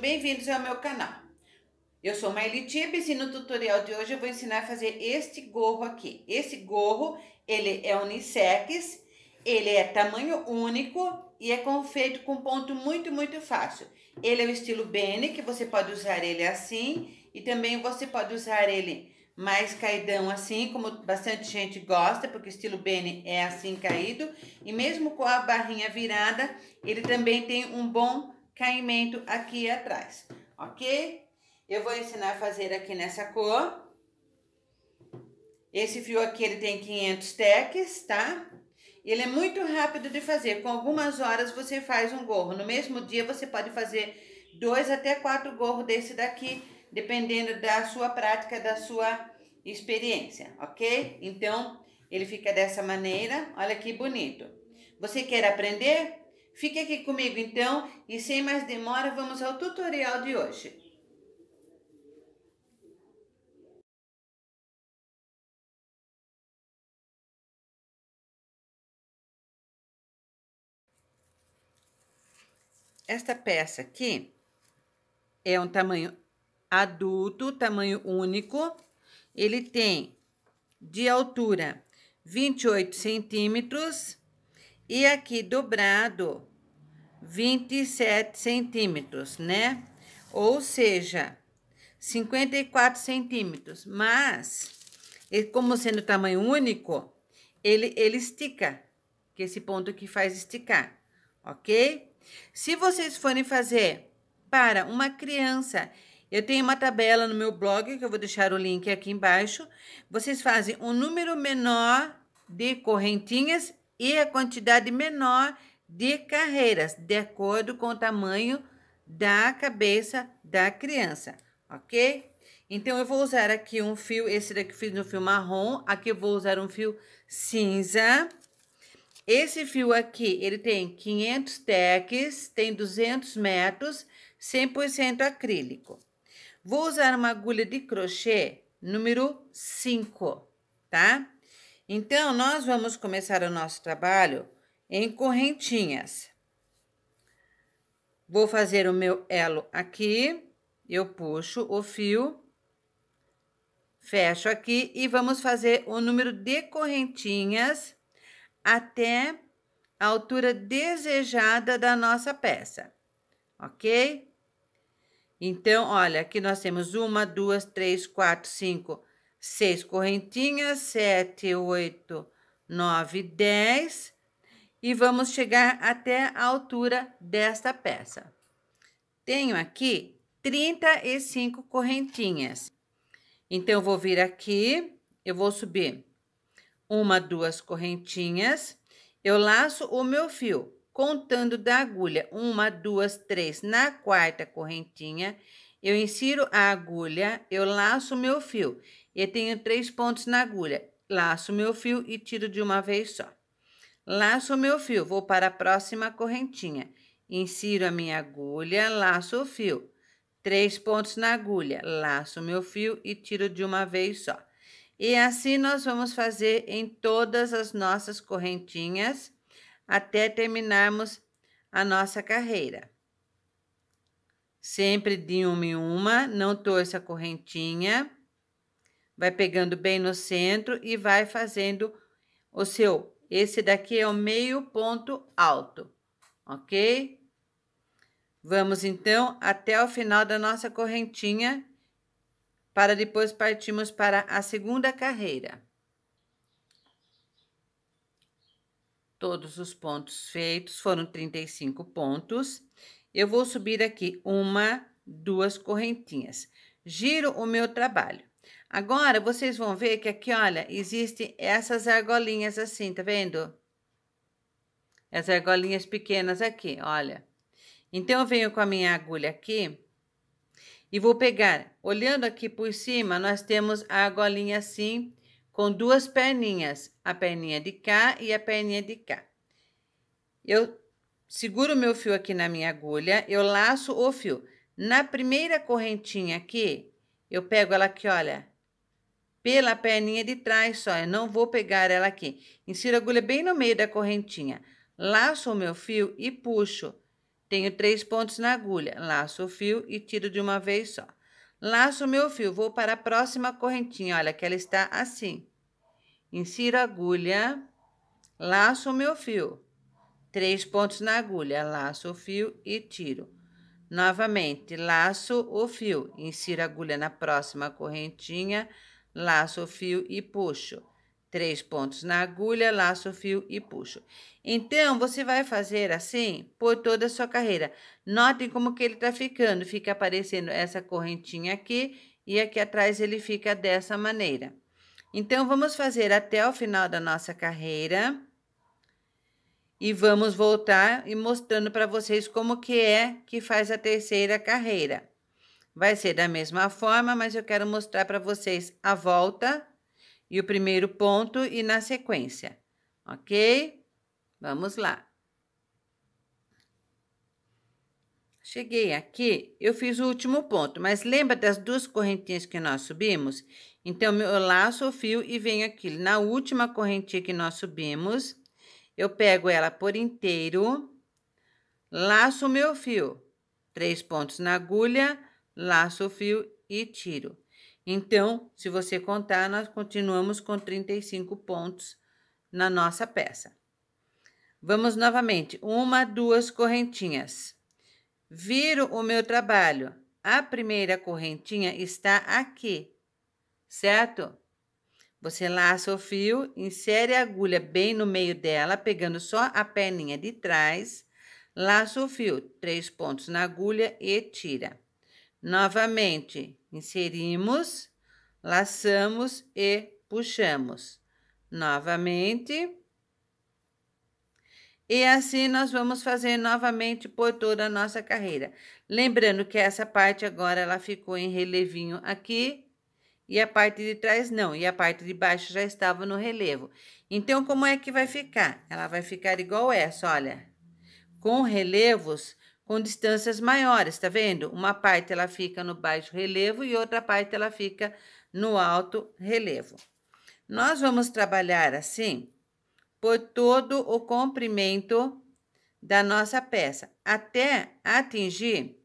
bem-vindos ao meu canal. Eu sou Maeli Tibes e no tutorial de hoje eu vou ensinar a fazer este gorro aqui. Esse gorro, ele é unissex, ele é tamanho único e é feito com ponto muito, muito fácil. Ele é o estilo Bene, que você pode usar ele assim e também você pode usar ele mais caidão assim, como bastante gente gosta, porque o estilo Bene é assim caído. E mesmo com a barrinha virada, ele também tem um bom caimento aqui atrás, ok? Eu vou ensinar a fazer aqui nessa cor. Esse fio aqui, ele tem 500 teques, tá? Ele é muito rápido de fazer, com algumas horas você faz um gorro. No mesmo dia você pode fazer dois até quatro gorros desse daqui, dependendo da sua prática, da sua experiência, ok? Então, ele fica dessa maneira, olha que bonito. Você quer aprender? Fique aqui comigo então e sem mais demora vamos ao tutorial de hoje. Esta peça aqui é um tamanho adulto, tamanho único. Ele tem de altura 28 centímetros e aqui dobrado 27 centímetros, né? Ou seja, 54 centímetros. Mas, como sendo tamanho único, ele, ele estica. Que é esse ponto aqui faz esticar, ok? Se vocês forem fazer para uma criança, eu tenho uma tabela no meu blog, que eu vou deixar o link aqui embaixo. Vocês fazem um número menor de correntinhas e a quantidade menor de carreiras, de acordo com o tamanho da cabeça da criança, ok? Então, eu vou usar aqui um fio, esse daqui fiz no fio marrom, aqui eu vou usar um fio cinza. Esse fio aqui, ele tem 500 tecs, tem 200 metros, 100% acrílico. Vou usar uma agulha de crochê número 5, tá? Então, nós vamos começar o nosso trabalho em correntinhas. Vou fazer o meu elo aqui, eu puxo o fio, fecho aqui e vamos fazer o número de correntinhas até a altura desejada da nossa peça, ok? Então, olha, aqui nós temos uma, duas, três, quatro, cinco, 6 correntinhas, 7, 8, 9, 10 e vamos chegar até a altura desta peça. Tenho aqui 35 correntinhas. Então, vou vir aqui, eu vou subir uma, duas correntinhas, eu laço o meu fio, contando da agulha, uma, duas, três, na quarta correntinha, eu insiro a agulha, eu laço o meu fio e tenho três pontos na agulha. Laço meu fio e tiro de uma vez só. Laço meu fio, vou para a próxima correntinha. Insiro a minha agulha, laço o fio. Três pontos na agulha, laço meu fio e tiro de uma vez só. E assim nós vamos fazer em todas as nossas correntinhas até terminarmos a nossa carreira. Sempre de uma em uma, não torça a correntinha vai pegando bem no centro e vai fazendo o seu. Esse daqui é o meio ponto alto, ok? Vamos então até o final da nossa correntinha, para depois partirmos para a segunda carreira. Todos os pontos feitos foram 35 pontos. Eu vou subir aqui uma, duas correntinhas. Giro o meu trabalho. Agora, vocês vão ver que aqui, olha, existem essas argolinhas assim, tá vendo? As argolinhas pequenas aqui, olha. Então, eu venho com a minha agulha aqui e vou pegar. Olhando aqui por cima, nós temos a argolinha assim, com duas perninhas, a perninha de cá e a perninha de cá. Eu seguro o meu fio aqui na minha agulha, eu laço o fio. Na primeira correntinha aqui, eu pego ela aqui, olha, pela perninha de trás só, eu não vou pegar ela aqui. Insiro a agulha bem no meio da correntinha, laço o meu fio e puxo. Tenho três pontos na agulha, laço o fio e tiro de uma vez só. Laço o meu fio, vou para a próxima correntinha, olha que ela está assim. Insiro a agulha, laço o meu fio, três pontos na agulha, laço o fio e tiro. Novamente, laço o fio, insiro a agulha na próxima correntinha, laço o fio e puxo. Três pontos na agulha, laço o fio e puxo. Então, você vai fazer assim por toda a sua carreira. Notem como que ele tá ficando. Fica aparecendo essa correntinha aqui e aqui atrás ele fica dessa maneira. Então, vamos fazer até o final da nossa carreira. E vamos voltar e mostrando para vocês como que é que faz a terceira carreira. Vai ser da mesma forma, mas eu quero mostrar para vocês a volta e o primeiro ponto e na sequência, ok? Vamos lá. Cheguei aqui, eu fiz o último ponto, mas lembra das duas correntinhas que nós subimos? Então, eu laço o fio e venho aqui na última correntinha que nós subimos, eu pego ela por inteiro, laço o meu fio, três pontos na agulha, laço, fio e tiro. Então, se você contar, nós continuamos com 35 pontos na nossa peça. Vamos novamente, uma, duas correntinhas. Viro o meu trabalho. A primeira correntinha está aqui, certo? Você laça o fio, insere a agulha bem no meio dela, pegando só a perninha de trás, laça o fio, três pontos na agulha e tira. Novamente, inserimos, laçamos e puxamos. Novamente. E assim nós vamos fazer novamente por toda a nossa carreira. Lembrando que essa parte agora ela ficou em relevinho aqui e a parte de trás não, e a parte de baixo já estava no relevo. Então como é que vai ficar? Ela vai ficar igual essa, olha. Com relevos, com distâncias maiores, tá vendo? Uma parte ela fica no baixo relevo e outra parte ela fica no alto relevo. Nós vamos trabalhar assim por todo o comprimento da nossa peça, até atingir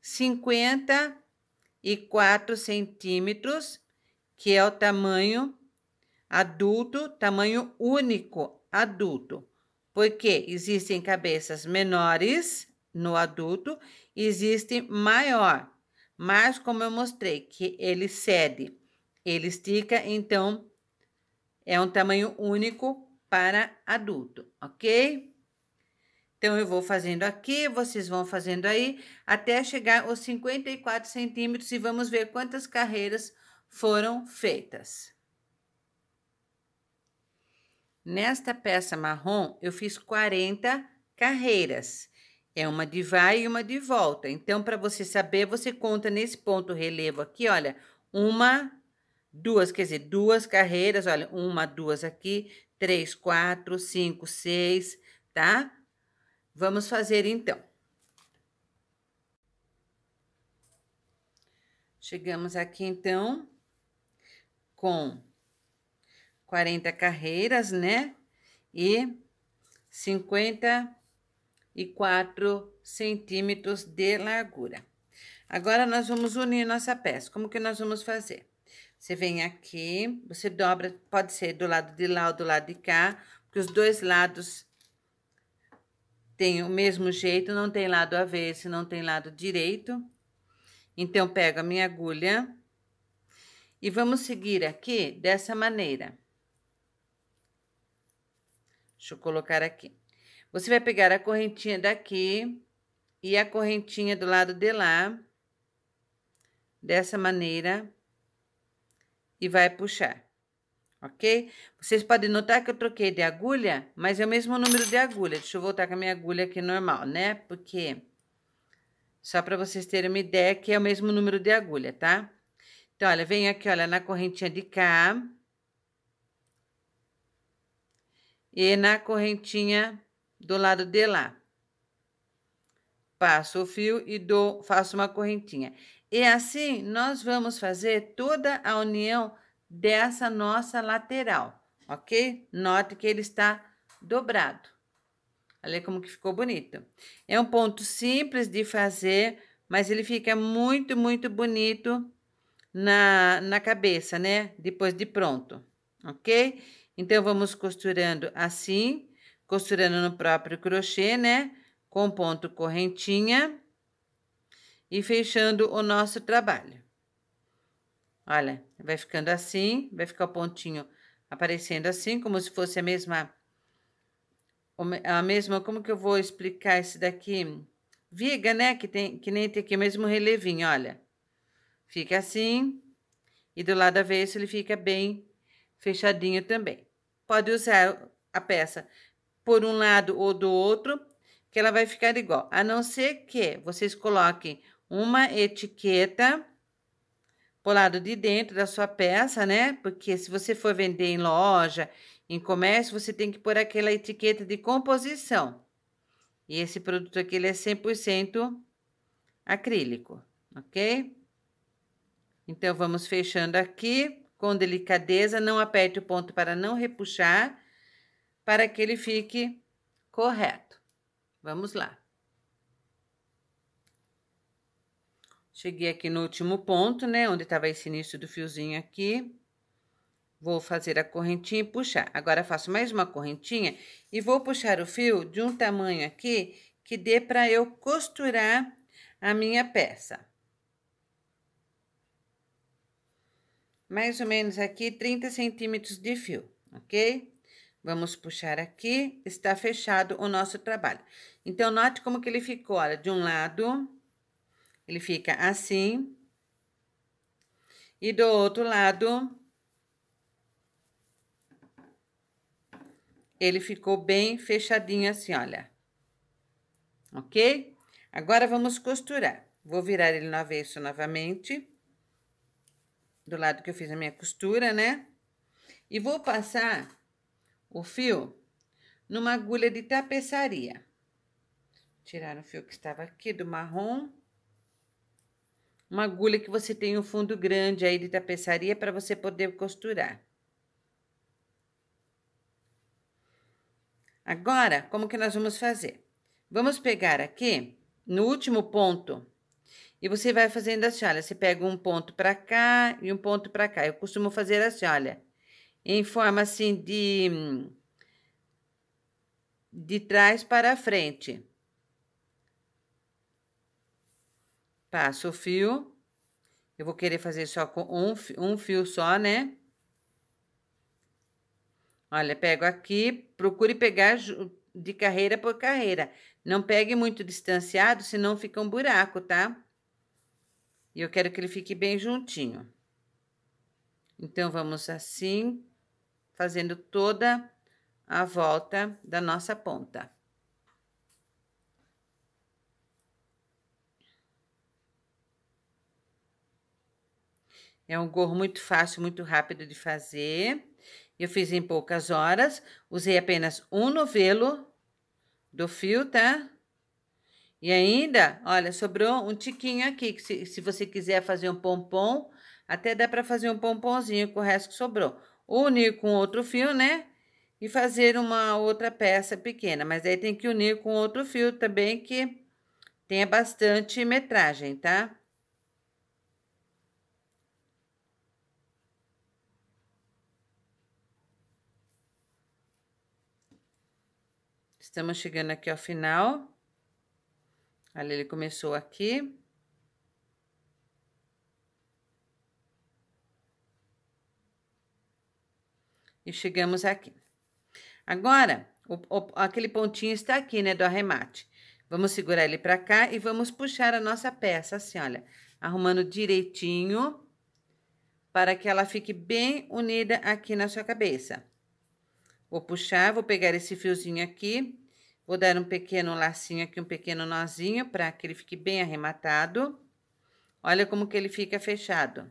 54 centímetros, que é o tamanho adulto, tamanho único adulto, porque existem cabeças menores no adulto existe maior, mas como eu mostrei que ele cede, ele estica, então é um tamanho único para adulto, ok? Então eu vou fazendo aqui, vocês vão fazendo aí até chegar aos 54 centímetros e vamos ver quantas carreiras foram feitas. Nesta peça marrom, eu fiz 40 carreiras. É uma de vai e uma de volta. Então, para você saber, você conta nesse ponto relevo aqui, olha, uma, duas, quer dizer, duas carreiras, olha, uma, duas aqui, três, quatro, cinco, seis, tá? Vamos fazer então. Chegamos aqui então com 40 carreiras, né? E 50 e 4 centímetros de largura. Agora, nós vamos unir nossa peça. Como que nós vamos fazer? Você vem aqui, você dobra, pode ser do lado de lá ou do lado de cá, porque os dois lados têm o mesmo jeito, não tem lado avesso, não tem lado direito. Então, pego a minha agulha e vamos seguir aqui dessa maneira. Deixa eu colocar aqui. Você vai pegar a correntinha daqui e a correntinha do lado de lá, dessa maneira, e vai puxar, ok? Vocês podem notar que eu troquei de agulha, mas é o mesmo número de agulha. Deixa eu voltar com a minha agulha aqui normal, né? Porque, só para vocês terem uma ideia que é o mesmo número de agulha, tá? Então, olha, venho aqui, olha, na correntinha de cá. E na correntinha do lado de lá. Passo o fio e dou, faço uma correntinha. E assim nós vamos fazer toda a união dessa nossa lateral, ok? Note que ele está dobrado. Olha como que ficou bonito. É um ponto simples de fazer, mas ele fica muito, muito bonito na, na cabeça, né? Depois de pronto, ok? Então, vamos costurando assim costurando no próprio crochê, né? Com ponto correntinha e fechando o nosso trabalho. Olha, vai ficando assim, vai ficar o pontinho aparecendo assim, como se fosse a mesma, a mesma, como que eu vou explicar esse daqui? Viga, né, que, tem, que nem tem aqui o mesmo relevinho, olha. Fica assim, e do lado avesso ele fica bem fechadinho também. Pode usar a peça por um lado ou do outro, que ela vai ficar igual. A não ser que vocês coloquem uma etiqueta pro lado de dentro da sua peça, né? Porque se você for vender em loja, em comércio, você tem que pôr aquela etiqueta de composição. E esse produto aqui ele é 100% acrílico, ok? Então, vamos fechando aqui com delicadeza, não aperte o ponto para não repuxar para que ele fique correto. Vamos lá. Cheguei aqui no último ponto, né, onde estava esse início do fiozinho aqui. Vou fazer a correntinha e puxar. Agora, faço mais uma correntinha e vou puxar o fio de um tamanho aqui que dê para eu costurar a minha peça. Mais ou menos aqui, 30 centímetros de fio, ok? Vamos puxar aqui, está fechado o nosso trabalho. Então, note como que ele ficou, olha, de um lado, ele fica assim, e do outro lado, ele ficou bem fechadinho assim, olha. Ok? Agora, vamos costurar. Vou virar ele no avesso novamente, do lado que eu fiz a minha costura, né? E vou passar o fio numa agulha de tapeçaria. Tirar o fio que estava aqui do marrom. Uma agulha que você tem um fundo grande aí de tapeçaria para você poder costurar. Agora, como que nós vamos fazer? Vamos pegar aqui no último ponto e você vai fazendo assim, olha, você pega um ponto para cá e um ponto para cá. Eu costumo fazer assim, olha, em forma assim de de trás para frente. Passo o fio. Eu vou querer fazer só com um, um fio só, né? Olha, pego aqui, procure pegar de carreira por carreira. Não pegue muito distanciado, senão fica um buraco, tá? E eu quero que ele fique bem juntinho. Então, vamos assim, fazendo toda a volta da nossa ponta. É um gorro muito fácil, muito rápido de fazer. Eu fiz em poucas horas, usei apenas um novelo do fio, tá? E ainda, olha, sobrou um tiquinho aqui, que se, se você quiser fazer um pompom, até dá para fazer um pomponzinho com o resto que sobrou unir com outro fio, né? E fazer uma outra peça pequena, mas aí tem que unir com outro fio também que tenha bastante metragem, tá? Estamos chegando aqui ao final. Olha, ele começou aqui. e chegamos aqui. Agora, o, o, aquele pontinho está aqui, né, do arremate. Vamos segurar ele para cá e vamos puxar a nossa peça, assim, olha, arrumando direitinho para que ela fique bem unida aqui na sua cabeça. Vou puxar, vou pegar esse fiozinho aqui, vou dar um pequeno lacinho aqui, um pequeno nozinho, para que ele fique bem arrematado. Olha como que ele fica fechado.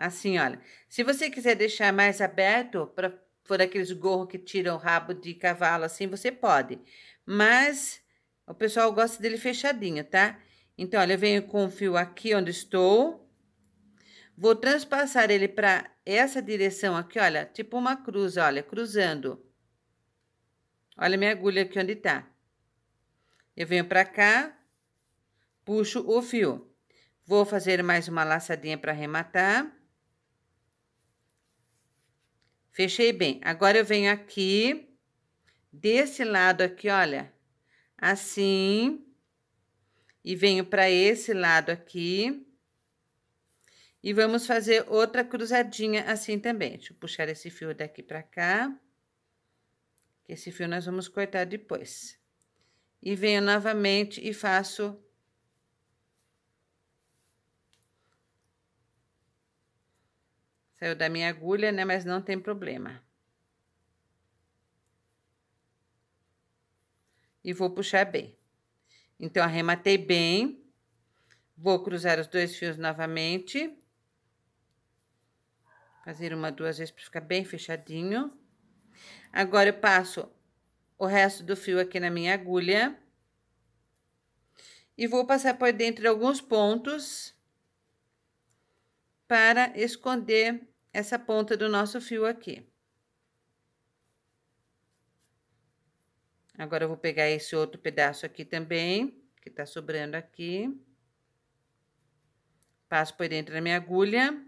Assim, olha, se você quiser deixar mais aberto para for aqueles gorro que tiram o rabo de cavalo, assim, você pode. Mas o pessoal gosta dele fechadinho, tá? Então, olha, eu venho com o fio aqui onde estou. Vou transpassar ele para essa direção aqui, olha, tipo uma cruz, olha, cruzando. Olha minha agulha aqui onde tá. Eu venho para cá, puxo o fio. Vou fazer mais uma laçadinha para arrematar. Fechei bem. Agora eu venho aqui, desse lado aqui, olha, assim, e venho para esse lado aqui. E vamos fazer outra cruzadinha assim também. Deixa eu puxar esse fio daqui para cá. Esse fio nós vamos cortar depois. E venho novamente e faço Saiu da minha agulha, né? Mas não tem problema. E vou puxar bem. Então, arrematei bem. Vou cruzar os dois fios novamente. Fazer uma, duas vezes para ficar bem fechadinho. Agora, eu passo o resto do fio aqui na minha agulha. E vou passar por dentro de alguns pontos para esconder essa ponta do nosso fio aqui. Agora, eu vou pegar esse outro pedaço aqui também, que tá sobrando aqui. Passo por dentro da minha agulha.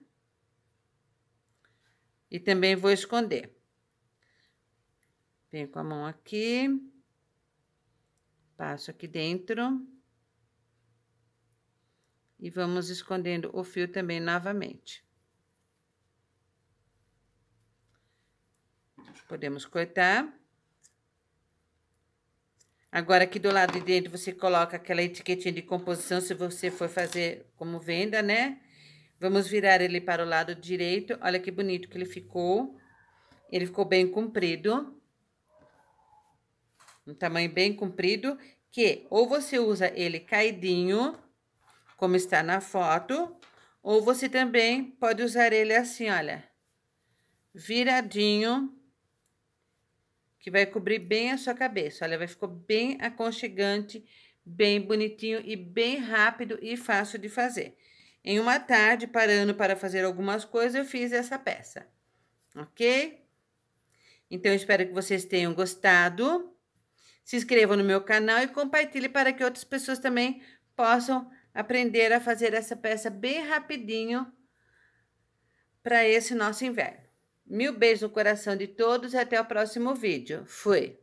E também vou esconder. Venho com a mão aqui. Passo aqui dentro. E vamos escondendo o fio também novamente. Podemos cortar. Agora, aqui do lado de dentro, você coloca aquela etiquetinha de composição, se você for fazer como venda, né? Vamos virar ele para o lado direito. Olha que bonito que ele ficou. Ele ficou bem comprido. Um tamanho bem comprido, que ou você usa ele caidinho, como está na foto, ou você também pode usar ele assim, olha, viradinho, que vai cobrir bem a sua cabeça. Olha, vai ficar bem aconchegante, bem bonitinho e bem rápido e fácil de fazer. Em uma tarde, parando para fazer algumas coisas, eu fiz essa peça, ok? Então, espero que vocês tenham gostado. Se inscrevam no meu canal e compartilhe para que outras pessoas também possam aprender a fazer essa peça bem rapidinho para esse nosso inverno. Mil beijos no coração de todos e até o próximo vídeo. Fui!